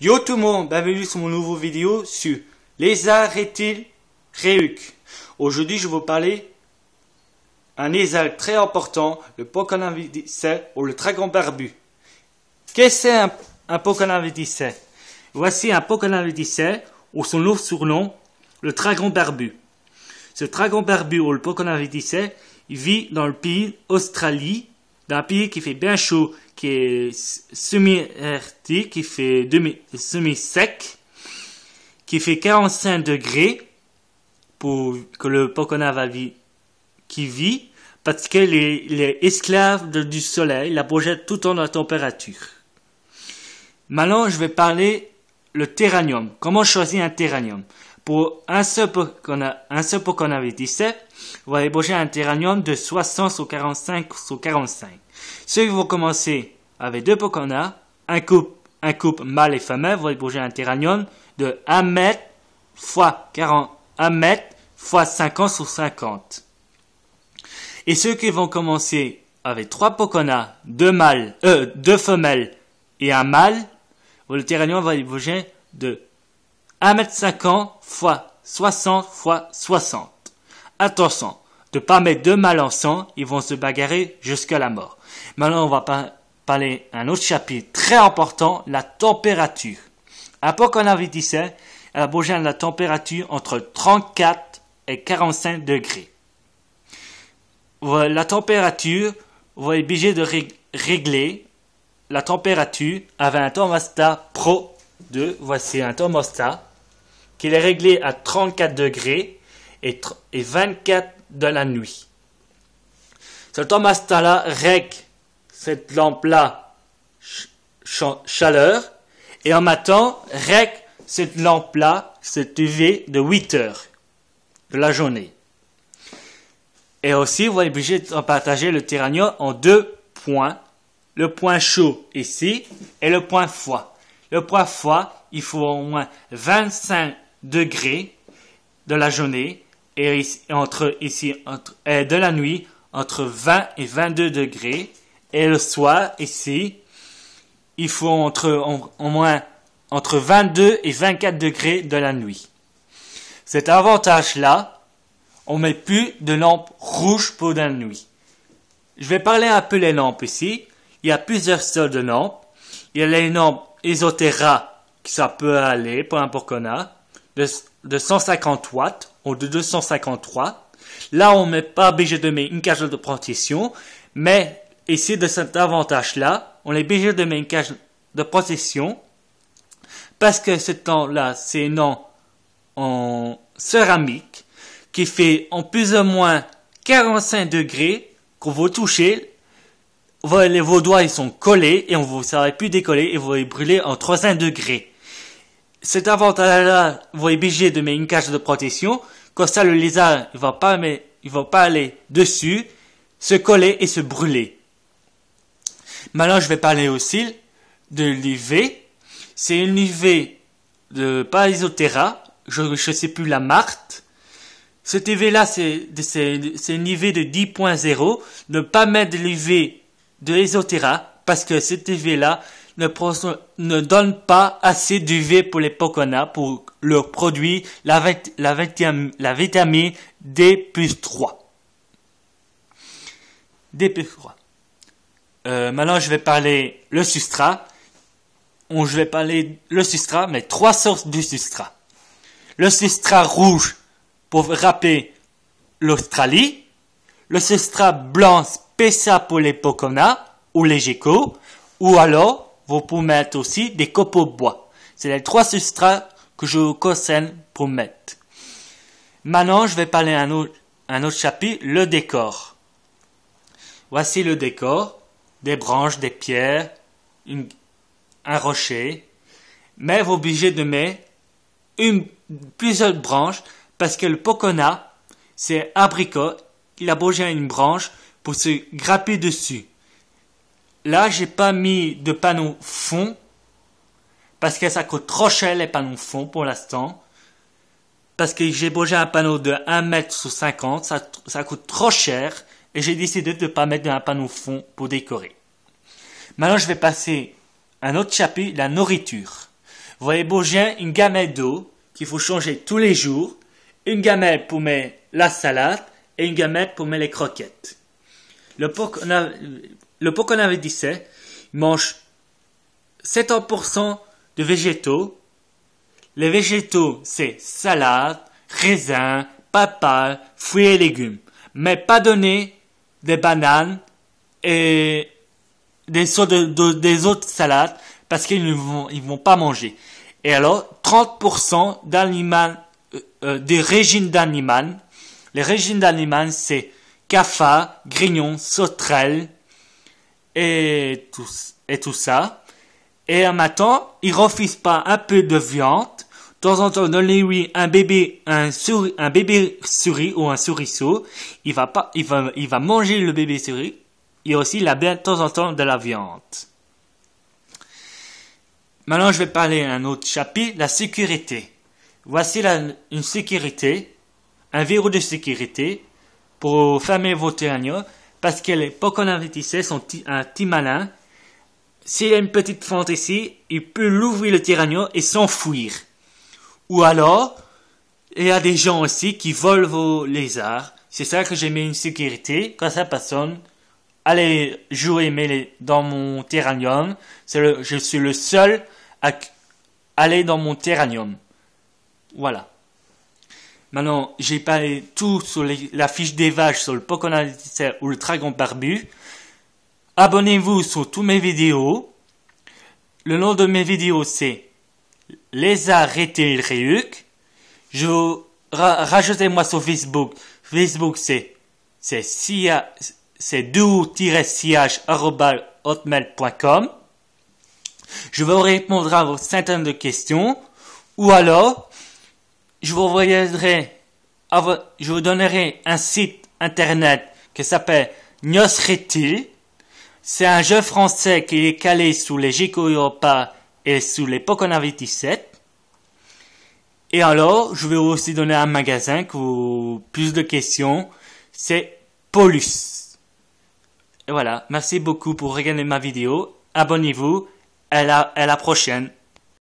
Yo tout le monde, bienvenue sur mon nouveau vidéo sur les arrêtiles réuc. Aujourd'hui, je vais vous parler d'un lézard très important, le Pocanavicin ou le dragon barbu. Qu'est-ce que c'est un, Voici un Pocanavicin ou son autre surnom, le dragon barbu. Ce dragon barbu ou le il vit dans le pays Australie, dans un pays qui fait bien chaud qui est semi-herti, qui fait semi-sec, qui fait 45 degrés pour que le Pocona qui vit, parce qu'il est, esclave du soleil, la projette tout en la température. Maintenant, je vais parler le terranium. Comment choisir un terranium Pour un seul Pocona, un seul Pocona 17 on va projeter un terranium de 60 sur 45 sur 45. Ceux qui vont commencer avec deux Pokona, un couple, un couple mâle et femelle, vont bouger un Terranion de 1 mètre x 40, 1 mètre x 50 sur 50. Et ceux qui vont commencer avec trois Pokona, deux mâles, euh, deux femelles et un mâle, le Terranion va bouger de 1 mètre 50 x 60 x 60. Attention, de pas mettre deux mal sang, ils vont se bagarrer jusqu'à la mort. Maintenant, on va parler un autre chapitre très important, la température. peu qu'on avait dit ça, elle a la température entre 34 et 45 degrés. La température, vous êtes obligé de régler la température avec un thermostat Pro 2. Voici un thermostat qui est réglé à 34 degrés et 24 de la nuit. temps-là règle cette lampe-là chaleur et en matin règle cette lampe-là, cette UV de 8 heures de la journée. Et aussi, vous êtes obligé de partager le tyrannium en deux points. Le point chaud ici et le point froid. Le point froid, il faut au moins 25 degrés de la journée et entre, ici, euh, de la nuit, entre 20 et 22 degrés. Et le soir, ici, il faut entre, au moins entre 22 et 24 degrés de la nuit. Cet avantage-là, on met plus de lampes rouges pour la nuit. Je vais parler un peu les lampes ici. Il y a plusieurs sortes de lampes. Il y a les lampes esotéras, qui ça peut aller, peu importe qu'on a de 150 watts ou de 253 Là, on ne met pas obligé de mettre une cage de protection, mais ici, de cet avantage-là, on est obligé de mettre une cage de protection parce que ce temps-là, c'est non en céramique qui fait en plus ou moins 45 degrés qu'on vous touchez. Vos, doigts ils sont collés et on vous savez plus décoller et vous allez brûler en 300 degrés cet avantage-là va obliger de mettre une cage de protection. Comme ça, le lézard, il va pas, mais il va pas aller dessus, se coller et se brûler. Maintenant, je vais parler aussi de l'UV. C'est une UV de Isoterra, Je ne sais plus la marque. Cette UV-là, c'est une UV de 10.0. Ne pas mettre l'UV de Isoterra parce que cette UV-là, ne, donne pas assez d'UV pour les poconas pour leur produire la, vitamine D plus 3. D plus 3. Euh, maintenant, je vais parler le substrat. On, je vais parler le substrat, mais trois sources du substrat. Le substrat rouge pour râper l'Australie. Le substrat blanc spécial pour les poconas ou les geco. Ou alors vous pouvez mettre aussi des copeaux de bois. C'est les trois substrats que je vous conseille pour mettre. Maintenant, je vais parler un autre, un autre chapitre, le décor. Voici le décor, des branches, des pierres, un rocher, mais vous obligé de mettre une, plusieurs branches parce que le pocona, c'est abricot, il a bougé une branche pour se grapper dessus. Là, j'ai pas mis de panneau fond parce que ça coûte trop cher les panneaux fond pour l'instant. Parce que j'ai bougé un panneau de 1 mètre sur 50, ça, coûte trop cher et j'ai décidé de ne pas mettre un panneau fond pour décorer. Maintenant, je vais passer à un autre chapitre, la nourriture. Vous voyez, Beaugien, une gamelle d'eau qu'il faut changer tous les jours, une gamelle pour mettre la salade et une gamelle pour mettre les croquettes le pot qu'on avait dit, c'est mange 70% de végétaux. Les végétaux, c'est salade, raisin, papa, fruits et légumes. Mais pas donner des bananes et des, des autres salades parce qu'ils ne vont, ils vont pas manger. Et alors, 30% d'animal, euh, euh, des régimes d'animal. Les régimes d'animal, c'est cafards, grignons, sauterelles et tout, et tout ça. Et un matin, il refuse pas un peu de viande. De temps en temps, donnez-lui un bébé, un, souris, un bébé souris ou un souriceau. Il va pas, il va, il va manger le bébé souris. Et aussi, il a bien de temps en temps de la viande. Maintenant, je vais parler un autre chapitre, la sécurité. Voici une sécurité, un verrou de sécurité pour fermer vos agneau parce que les pocons sont un petit malin. S'il y a une petite fente ici, il peut l'ouvrir le tyrannium et s'enfuir. Ou alors, il y a des gens aussi qui volent vos lézards. C'est ça que j'ai mis une sécurité. Quand ça personne, allez jouer mais dans mon terranium. je suis le seul à aller dans mon Tyrannium. Voilà. Maintenant, j'ai parlé tout sur la fiche des vaches sur le Poconalysère ou le Dragon Barbu. Abonnez-vous sur toutes mes vidéos. Le nom de mes vidéos, c'est Les Arrêtés le Réuc. Je rajoutez-moi sur Facebook. Facebook, c'est c'est c'est hotmail.com. Je vais répondre à vos centaines de questions. Ou alors, je vous voyagerai, ah, je vous donnerai un site internet qui s'appelle Niosreti. C'est un jeu français qui est calé sous les Gico Europa et sous les Pokémon 7, Et alors, je vais aussi donner un magasin pour plus de questions. C'est Polus. Et voilà. Merci beaucoup pour regarder ma vidéo. Abonnez-vous. à la prochaine.